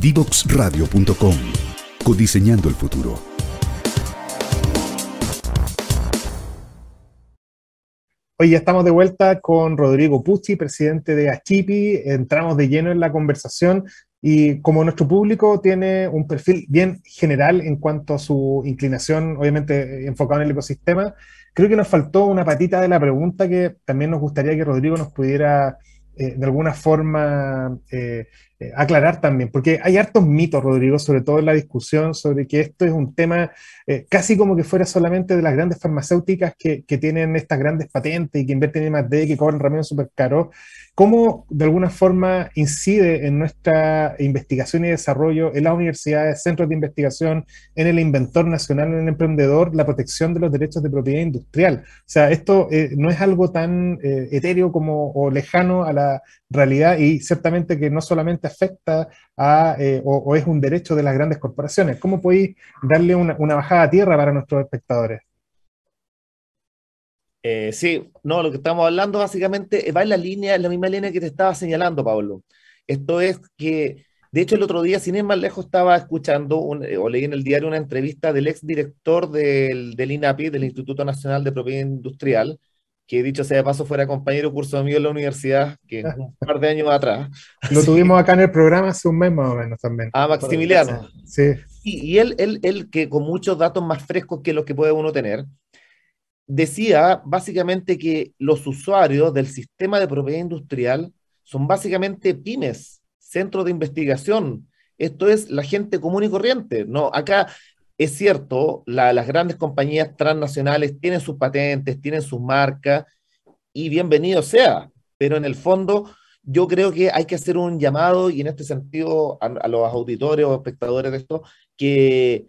Divoxradio.com. Codiseñando el futuro. Hoy ya estamos de vuelta con Rodrigo Pucci, presidente de Achipi. Entramos de lleno en la conversación y como nuestro público tiene un perfil bien general en cuanto a su inclinación, obviamente eh, enfocado en el ecosistema, creo que nos faltó una patita de la pregunta que también nos gustaría que Rodrigo nos pudiera eh, de alguna forma eh, eh, aclarar también, porque hay hartos mitos, Rodrigo, sobre todo en la discusión sobre que esto es un tema eh, casi como que fuera solamente de las grandes farmacéuticas que, tienen estas grandes patentes y que invierten en más de que cobran remedios súper caros. ¿Cómo de alguna forma incide en nuestra investigación y desarrollo en las universidades, centros de investigación, en el inventor nacional, en el emprendedor, la protección de los derechos de propiedad industrial? O sea, esto eh, no es algo tan etéreo como o lejano a la realidad y ciertamente que no solamente afecta a, eh, o, es un derecho de las grandes corporaciones? ¿Cómo podéis darle una, bajada a tierra para nuestros espectadores? Eh, sí, no, lo que estamos hablando básicamente va en la línea, en la misma línea que te estaba señalando, Pablo. Esto es que, de hecho, el otro día, sin ir más lejos, estaba escuchando eh, o leí en el diario una entrevista del ex director del INAPI, del Instituto Nacional de Propiedad Industrial, que dicho sea de paso fuera compañero curso mío en la universidad, que un par de años atrás. Lo tuvimos acá en el programa hace un mes más o menos también. Ah, Maximiliano. Sí. Y, él, él, él, que con muchos datos más frescos que los que puede uno tener, decía básicamente que los usuarios del sistema de propiedad industrial son básicamente pymes, centros de investigación. Esto es la gente común y corriente. No, acá es cierto, las grandes compañías transnacionales tienen sus patentes, tienen sus marcas y bienvenido sea, pero en el fondo yo creo que hay que hacer un llamado y en este sentido a, a los auditores o espectadores de esto que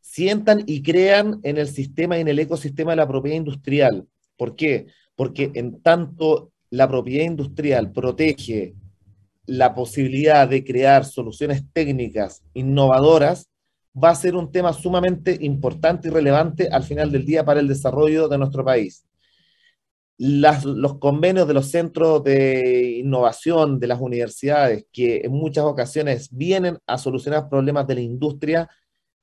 sientan y crean en el sistema y en el ecosistema de la propiedad industrial. ¿Por qué? Porque en tanto la propiedad industrial protege la posibilidad de crear soluciones técnicas innovadoras, va a ser un tema sumamente importante y relevante al final del día para el desarrollo de nuestro país. los convenios de los centros de innovación de las universidades, que en muchas ocasiones vienen a solucionar problemas de la industria,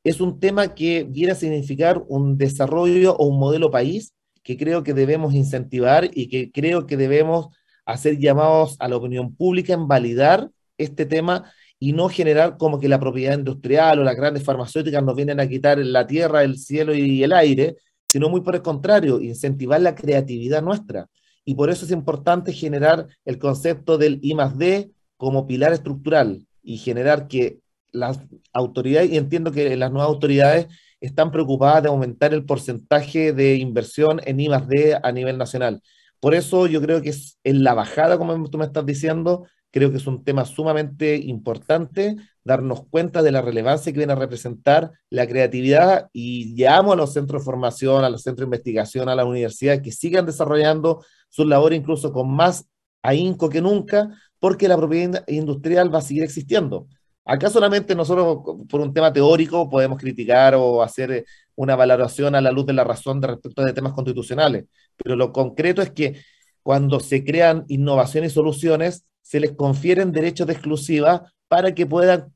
es un tema que viene a significar un desarrollo o un modelo país que creo que debemos incentivar y que creo que debemos hacer llamados a la opinión pública en validar este tema y no generar como que la propiedad industrial o las grandes farmacéuticas nos vienen a quitar la tierra, el cielo y el aire, sino muy por el contrario, incentivar la creatividad nuestra. Y por eso es importante generar el concepto del I más D como pilar estructural y generar que las autoridades, y entiendo que las nuevas autoridades están preocupadas de aumentar el porcentaje de inversión en I más D a nivel nacional. Por eso yo creo que es en la bajada, como tú me estás diciendo, Creo que es un tema sumamente importante darnos cuenta de la relevancia que viene a representar la creatividad y llamo a los centros de formación, a los centros de investigación, a las universidades que sigan desarrollando su labor incluso con más ahínco que nunca, porque la propiedad industrial va a seguir existiendo. Acá solamente nosotros, por un tema teórico, podemos criticar o hacer eh, una valoración a la luz de la razón de respecto de temas constitucionales, pero lo concreto es que cuando se crean innovaciones y soluciones, se les confieren derechos de exclusiva para que puedan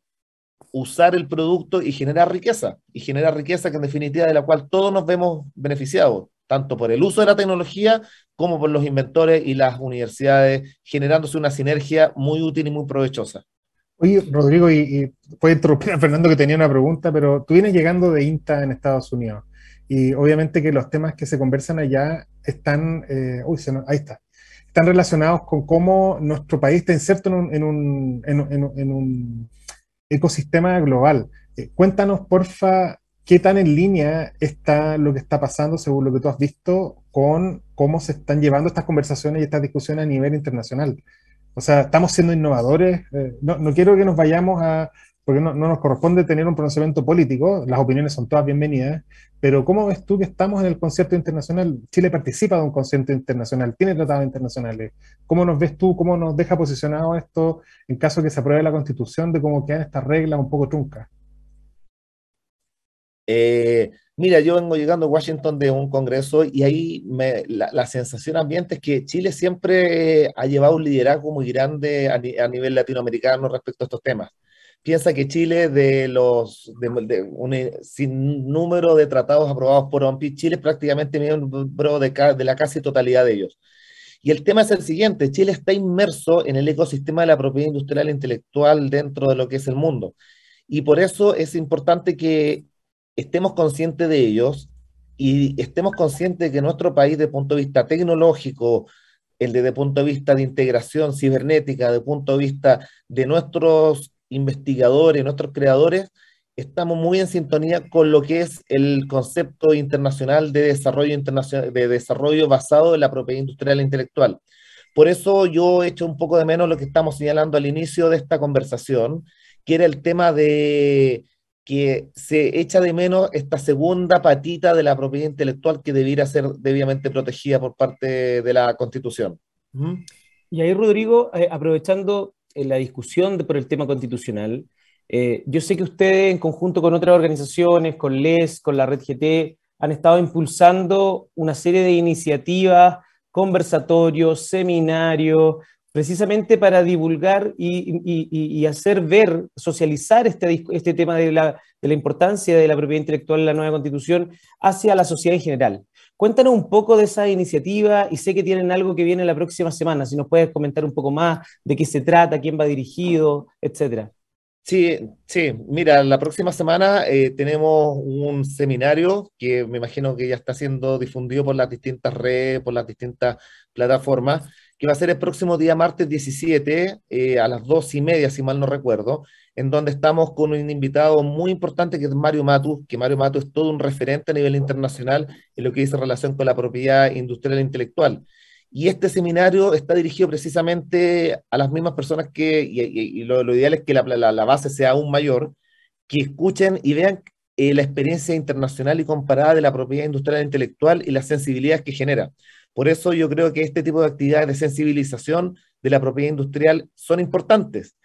usar el producto y generar riqueza, y generar riqueza que en definitiva de la cual todos nos vemos beneficiados, tanto por el uso de la tecnología como por los inventores y las universidades, generándose una sinergia muy útil y muy provechosa. Oye, Rodrigo, y, interrumpir a Fernando que tenía una pregunta, pero tú vienes llegando de INTA en Estados Unidos y obviamente que los temas que se conversan allá están, eh, uy, ahí está, están relacionados con cómo nuestro país está inserto en un, ecosistema global. Eh, cuéntanos, porfa, qué tan en línea está lo que está pasando, según lo que tú has visto, con cómo se están llevando estas conversaciones y estas discusiones a nivel internacional. O sea, estamos siendo innovadores. Eh, no, quiero que nos vayamos a, porque no, nos corresponde tener un pronunciamiento político, las opiniones son todas bienvenidas, pero ¿cómo ves tú que estamos en el concierto internacional? Chile participa de un concierto internacional, tiene tratados internacionales. ¿Cómo nos ves tú, cómo nos deja posicionado esto en caso de que se apruebe la constitución, de cómo quedan estas reglas un poco truncas? Eh, mira, yo vengo llegando a Washington de un congreso y ahí me, la, sensación ambiente es que Chile siempre ha llevado un liderazgo muy grande a nivel latinoamericano respecto a estos temas piensa que Chile, de los de, de un eh, sin número de tratados aprobados por OMPI, Chile es prácticamente miembro de, de la casi totalidad de ellos. Y el tema es el siguiente, Chile está inmerso en el ecosistema de la propiedad industrial e intelectual dentro de lo que es el mundo. Y por eso es importante que estemos conscientes de ellos y estemos conscientes de que nuestro país, desde el punto de vista tecnológico, el desde el punto de vista de integración cibernética, desde el punto de vista de nuestros investigadores, nuestros creadores, estamos muy en sintonía con lo que es el concepto internacional de desarrollo, internacional, de desarrollo basado en la propiedad industrial e intelectual. Por eso yo echo un poco de menos lo que estamos señalando al inicio de esta conversación, que era el tema de que se echa de menos esta segunda patita de la propiedad intelectual que debiera ser debidamente protegida por parte de la Constitución. Y ahí, Rodrigo, eh, aprovechando en la discusión por el tema constitucional. Eh, yo sé que ustedes, en conjunto con otras organizaciones, con LES, con la Red GT, han estado impulsando una serie de iniciativas, conversatorios, seminarios, precisamente para divulgar y, hacer ver, socializar este, este, tema de la, de la, importancia de la propiedad intelectual en la nueva constitución hacia la sociedad en general. Cuéntanos un poco de esa iniciativa y sé que tienen algo que viene la próxima semana, si nos puedes comentar un poco más de qué se trata, quién va dirigido, etcétera. Sí, sí, mira, la próxima semana eh, tenemos un seminario que me imagino que ya está siendo difundido por las distintas redes, por las distintas plataformas, que va a ser el próximo día martes 17 eh, a las dos y media, si mal no recuerdo, en donde estamos con un invitado muy importante que es Mario Matus, que Mario Matus es todo un referente a nivel internacional en lo que dice relación con la propiedad industrial e intelectual. Y este seminario está dirigido precisamente a las mismas personas que, y, lo, ideal es que la base sea aún mayor, que escuchen y vean eh, la experiencia internacional y comparada de la propiedad industrial e intelectual y las sensibilidades que genera. Por eso yo creo que este tipo de actividades de sensibilización de la propiedad industrial son importantes.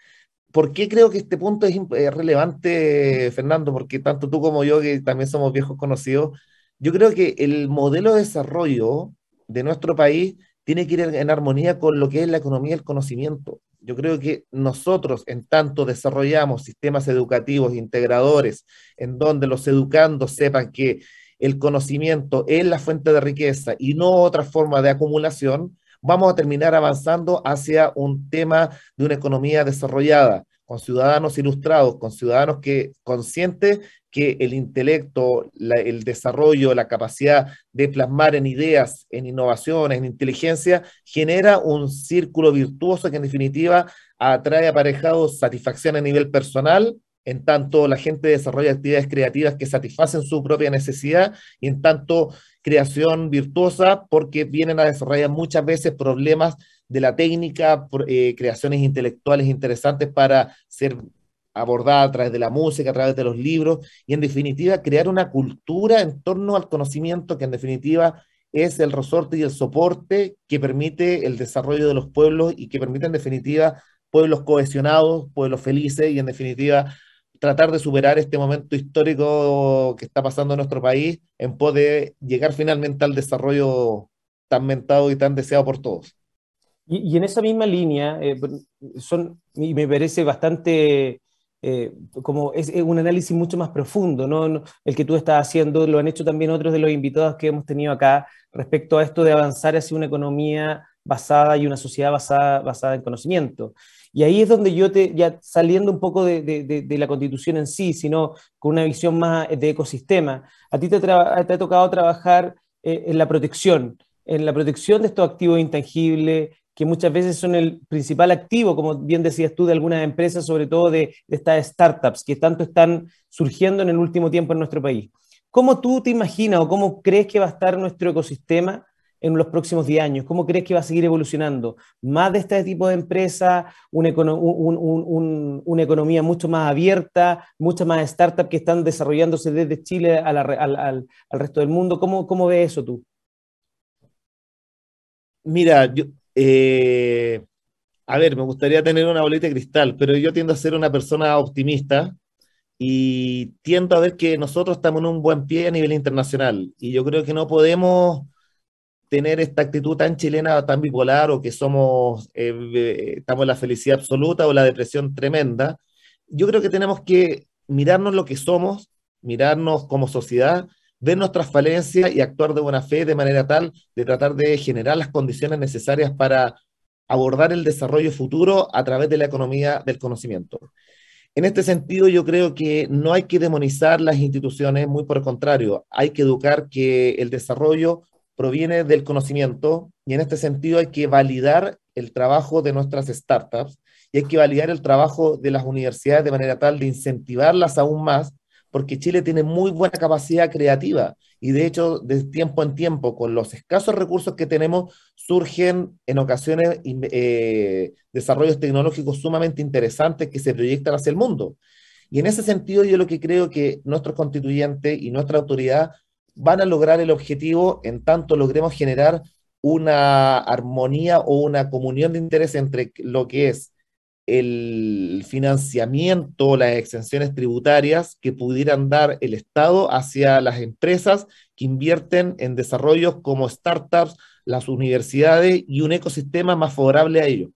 ¿Por qué creo que este punto es eh, relevante, Fernando? Porque tanto tú como yo, que también somos viejos conocidos, yo creo que el modelo de desarrollo de nuestro país tiene que ir en armonía con lo que es la economía del conocimiento. Yo creo que nosotros, en tanto desarrollamos sistemas educativos integradores, en donde los educandos sepan que el conocimiento es la fuente de riqueza y no otra forma de acumulación, vamos a terminar avanzando hacia un tema de una economía desarrollada, con ciudadanos ilustrados, con ciudadanos que conscientes que el intelecto, el desarrollo, la capacidad de plasmar en ideas, en innovaciones, en inteligencia, genera un círculo virtuoso que en definitiva atrae aparejado satisfacción a nivel personal, en tanto la gente desarrolla actividades creativas que satisfacen su propia necesidad y en tanto creación virtuosa porque vienen a desarrollar muchas veces problemas de la técnica, eh, creaciones intelectuales interesantes para ser abordada a través de la música, a través de los libros, y en definitiva crear una cultura en torno al conocimiento que en definitiva es el resorte y el soporte que permite el desarrollo de los pueblos y que permite en definitiva pueblos cohesionados, pueblos felices y en definitiva tratar de superar este momento histórico que está pasando en nuestro país en pos de llegar finalmente al desarrollo tan mentado y tan deseado por todos. Y, en esa misma línea, eh, son, y me parece bastante eh, como es, un análisis mucho más profundo, ¿no? El que tú estás haciendo, lo han hecho también otros de los invitados que hemos tenido acá respecto a esto de avanzar hacia una economía basada y una sociedad basada, basada en conocimiento. Y ahí es donde yo te, ya saliendo un poco de, la constitución en sí, sino con una visión más de ecosistema, a ti te, te ha tocado trabajar eh, en la protección, en la protección de estos activos intangibles, que muchas veces son el principal activo, como bien decías tú, de algunas empresas, sobre todo de, estas startups que tanto están surgiendo en el último tiempo en nuestro país. ¿Cómo tú te imaginas o cómo crees que va a estar nuestro ecosistema en los próximos 10 años? ¿Cómo crees que va a seguir evolucionando? ¿Más de este tipo de empresas, una, economía mucho más abierta, muchas más startups que están desarrollándose desde Chile al, resto del mundo? ¿Cómo, cómo ves eso tú? Mira, yo, eh, a ver, me gustaría tener una bolita de cristal, pero yo tiendo a ser una persona optimista y tiendo a ver que nosotros estamos en un buen pie a nivel internacional. Y yo creo que no podemos tener esta actitud tan chilena, tan bipolar, o que somos, eh, estamos en la felicidad absoluta o la depresión tremenda. Yo creo que tenemos que mirarnos lo que somos, mirarnos como sociedad ver nuestra falencias y actuar de buena fe de manera tal de tratar de generar las condiciones necesarias para abordar el desarrollo futuro a través de la economía del conocimiento. En este sentido, yo creo que no hay que demonizar las instituciones, muy por el contrario, hay que educar que el desarrollo proviene del conocimiento y en este sentido hay que validar el trabajo de nuestras startups y hay que validar el trabajo de las universidades de manera tal de incentivarlas aún más porque Chile tiene muy buena capacidad creativa y de hecho de tiempo en tiempo, con los escasos recursos que tenemos, surgen en ocasiones eh, desarrollos tecnológicos sumamente interesantes que se proyectan hacia el mundo. Y en ese sentido yo lo que creo que nuestros constituyentes y nuestra autoridad van a lograr el objetivo en tanto logremos generar una armonía o una comunión de interés entre lo que es el financiamiento, las exenciones tributarias que pudieran dar el Estado hacia las empresas que invierten en desarrollos como startups, las universidades y un ecosistema más favorable a ello.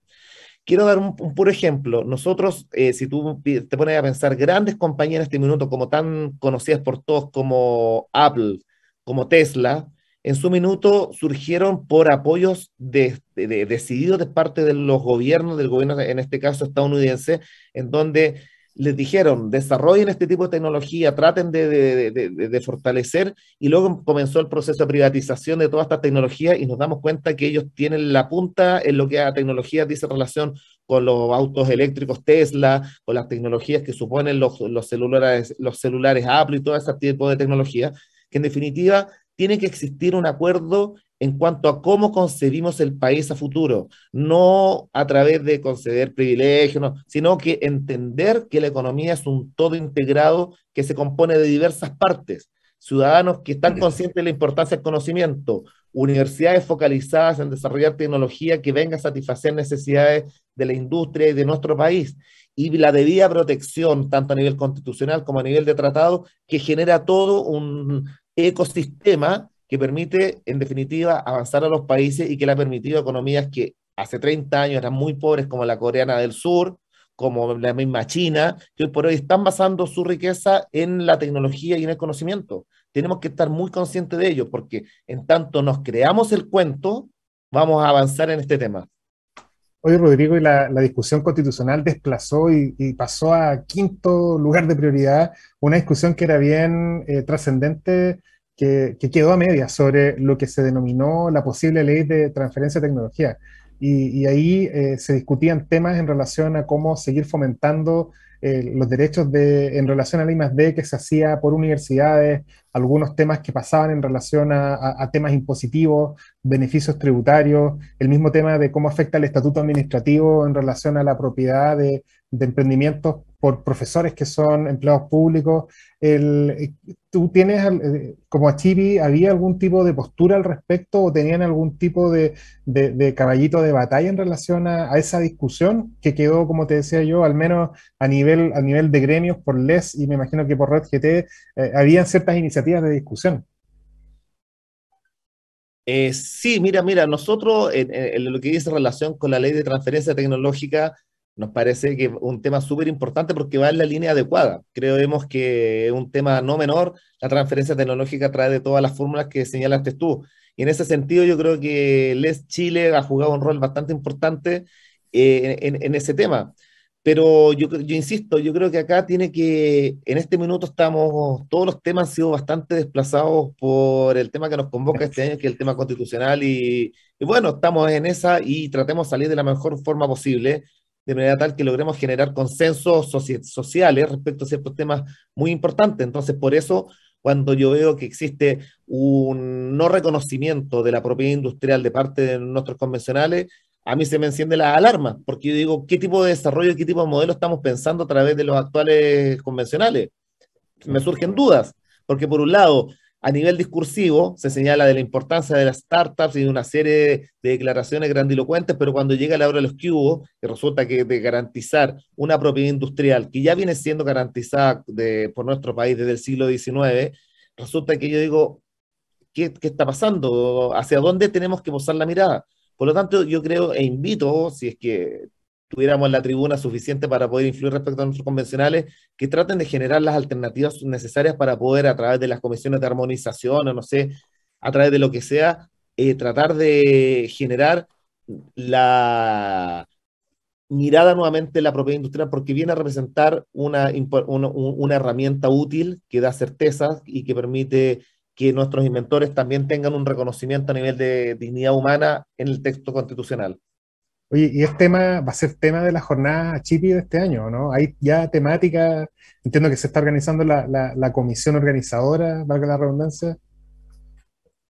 Quiero dar un, puro ejemplo. Nosotros, eh, si tú te pones a pensar, grandes compañías en este minuto, como tan conocidas por todos como Apple, como Tesla, en su minuto surgieron por apoyos de, decididos de parte de los gobiernos, del gobierno en este caso estadounidense, en donde les dijeron, desarrollen este tipo de tecnología, traten de, fortalecer, y luego comenzó el proceso de privatización de todas esta tecnología y nos damos cuenta que ellos tienen la punta en lo que a tecnología dice relación con los autos eléctricos Tesla, con las tecnologías que suponen los, celulares, los celulares Apple y todo ese tipo de tecnología, que en definitiva tiene que existir un acuerdo en cuanto a cómo concebimos el país a futuro, no a través de conceder privilegios, sino que entender que la economía es un todo integrado que se compone de diversas partes, ciudadanos que están conscientes de la importancia del conocimiento, universidades focalizadas en desarrollar tecnología que venga a satisfacer necesidades de la industria y de nuestro país, y la debida protección, tanto a nivel constitucional como a nivel de tratado, que genera todo un ecosistema que permite, en definitiva, avanzar a los países y que le ha permitido economías que hace 30 años eran muy pobres, como la coreana del sur, como la misma China, que hoy por hoy están basando su riqueza en la tecnología y en el conocimiento. Tenemos que estar muy conscientes de ello, porque en tanto nos creamos el cuento, vamos a avanzar en este tema. Hoy, Rodrigo, y la, discusión constitucional desplazó y, pasó a quinto lugar de prioridad una discusión que era bien eh, trascendente, que, quedó a media sobre lo que se denominó la posible ley de transferencia de tecnología. Y, ahí eh, se discutían temas en relación a cómo seguir fomentando eh, los derechos de, en relación a la I+.D. que se hacía por universidades, algunos temas que pasaban en relación a, temas impositivos, beneficios tributarios, el mismo tema de cómo afecta el estatuto administrativo en relación a la propiedad de, de emprendimientos por profesores que son empleados públicos. ¿Tú tienes, eh, como a Chibi, había algún tipo de postura al respecto o tenían algún tipo de, caballito de batalla en relación a, esa discusión que quedó, como te decía yo, al menos a nivel, a nivel de gremios por LES y me imagino que por RedGT, eh, habían ciertas iniciativas de discusión? Eh, sí, mira, mira, nosotros lo que dice relación con la ley de transferencia tecnológica, nos parece que es un tema súper importante porque va en la línea adecuada. Creemos que es un tema no menor. La transferencia tecnológica trae de todas las fórmulas que señalaste tú. Y en ese sentido, yo creo que Les Chile ha jugado un rol bastante importante eh, en, ese tema. Pero yo, insisto, yo creo que acá tiene que, en este minuto estamos, todos los temas han sido bastante desplazados por el tema que nos convoca este año, que es el tema constitucional. Y, y bueno, estamos en esa y tratemos de salir de la mejor forma posible de manera tal que logremos generar consensos sociales respecto a ciertos temas muy importantes. Entonces, por eso, cuando yo veo que existe un no reconocimiento de la propiedad industrial de parte de nuestros convencionales, a mí se me enciende la alarma, porque yo digo, ¿qué tipo de desarrollo, qué tipo de modelo estamos pensando a través de los actuales convencionales? Me surgen dudas, porque por un lado, a nivel discursivo, se señala de la importancia de las startups y de una serie de declaraciones grandilocuentes, pero cuando llega la hora de los cubos, que resulta que de garantizar una propiedad industrial que ya viene siendo garantizada por nuestro país desde el siglo XIX, resulta que yo digo, ¿qué, ¿qué está pasando? ¿Hacia dónde tenemos que posar la mirada? Por lo tanto, yo creo e invito, si es que tuviéramos la tribuna suficiente para poder influir respecto a nuestros convencionales, que traten de generar las alternativas necesarias para poder, a través de las comisiones de armonización o no sé, a través de lo que sea, eh, tratar de generar la mirada nuevamente la propiedad industrial porque viene a representar una, una herramienta útil que da certezas y que permite que nuestros inventores también tengan un reconocimiento a nivel de dignidad humana en el texto constitucional. Oye, y es tema, va a ser tema de la jornada Chipi de este año, ¿no? Hay ya temática, entiendo que se está organizando la, comisión organizadora, valga la redundancia.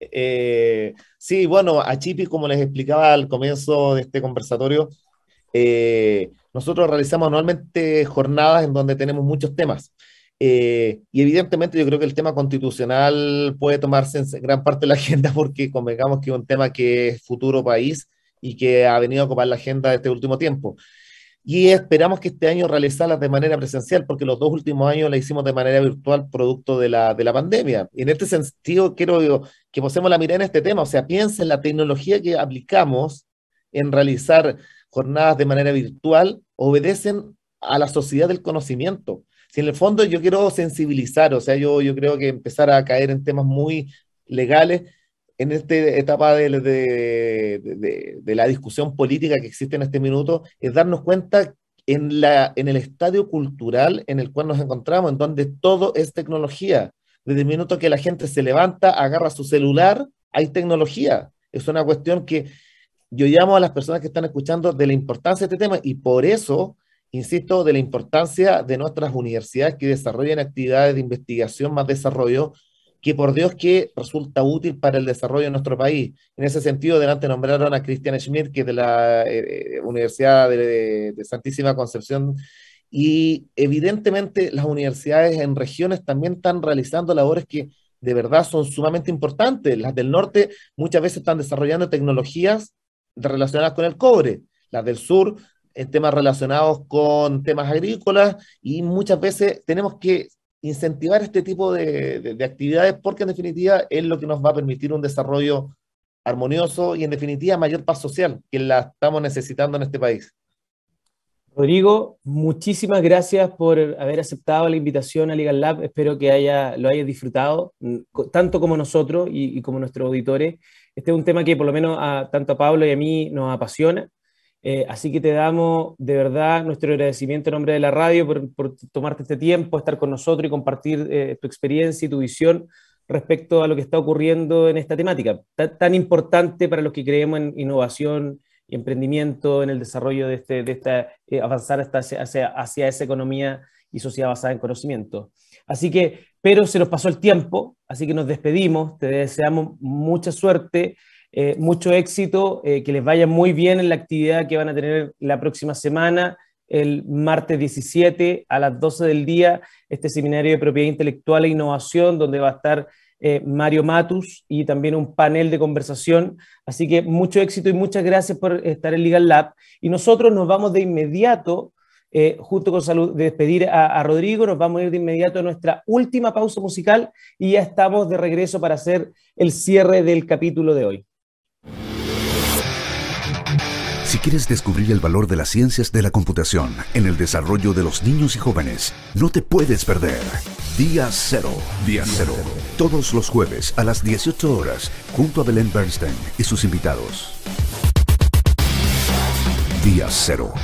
Eh, sí, bueno, a Chipi, como les explicaba al comienzo de este conversatorio, eh, nosotros realizamos anualmente jornadas en donde tenemos muchos temas. Eh, y evidentemente yo creo que el tema constitucional puede tomarse en gran parte de la agenda porque convengamos que es un tema que es futuro país y que ha venido a ocupar la agenda de este último tiempo. Y esperamos que este año realizarlas de manera presencial, porque los dos últimos años la hicimos de manera virtual producto de la, de la pandemia. Y en este sentido, quiero que posemos la mirada en este tema, o sea, piensa en la tecnología que aplicamos en realizar jornadas de manera virtual, obedecen a la sociedad del conocimiento. Si en el fondo yo quiero sensibilizar, o sea, yo, yo creo que empezar a caer en temas muy legales, en esta etapa de, la discusión política que existe en este minuto es darnos cuenta en, en el estadio cultural en el cual nos encontramos, en donde todo es tecnología. Desde el minuto que la gente se levanta, agarra su celular, hay tecnología. Es una cuestión que yo llamo a las personas que están escuchando de la importancia de este tema y por eso insisto, de la importancia de nuestras universidades que desarrollen actividades de investigación más desarrollo que por Dios que resulta útil para el desarrollo de nuestro país. En ese sentido, delante nombraron a Christian Schmidt, que es de la eh, eh, Universidad de, de, Santísima Concepción, y evidentemente las universidades en regiones también están realizando labores que de verdad son sumamente importantes. Las del norte muchas veces están desarrollando tecnologías relacionadas con el cobre, las del sur en temas relacionados con temas agrícolas y muchas veces tenemos que incentivar este tipo de, de, actividades porque en definitiva es lo que nos va a permitir un desarrollo armonioso y en definitiva mayor paz social que la estamos necesitando en este país. Rodrigo, muchísimas gracias por haber aceptado la invitación a Legal Lab. Espero que haya, lo hayas disfrutado, mm, tanto como nosotros y, y como nuestros auditores. Este es un tema que por lo menos a, tanto a Pablo y a mí nos apasiona eh, así que te damos de verdad nuestro agradecimiento en nombre de la radio por, tomarte este tiempo, estar con nosotros y compartir eh, tu experiencia y tu visión respecto a lo que está ocurriendo en esta temática, tan, importante para los que creemos en innovación y emprendimiento, en el desarrollo de, este, de esta, eh, avanzar hacia, hacia, esa economía y sociedad basada en conocimiento. Así que, pero se nos pasó el tiempo, así que nos despedimos, te deseamos mucha suerte eh, mucho éxito, eh, que les vaya muy bien en la actividad que van a tener la próxima semana, el martes 17 a las 12 del día, este seminario de propiedad intelectual e innovación, donde va a estar eh, Mario Matus y también un panel de conversación. Así que mucho éxito y muchas gracias por estar en Legal Lab. Y nosotros nos vamos de inmediato. justo junto con salud, despedir a, Rodrigo, nos vamos a ir de inmediato a nuestra última pausa musical y ya estamos de regreso para hacer el cierre del capítulo de hoy. quieres descubrir el valor de las ciencias de la computación en el desarrollo de los niños y jóvenes, no te puedes perder. Día Cero. Día Cero. Todos los jueves a las 18 horas, junto a Belén Bernstein y sus invitados. Día Cero.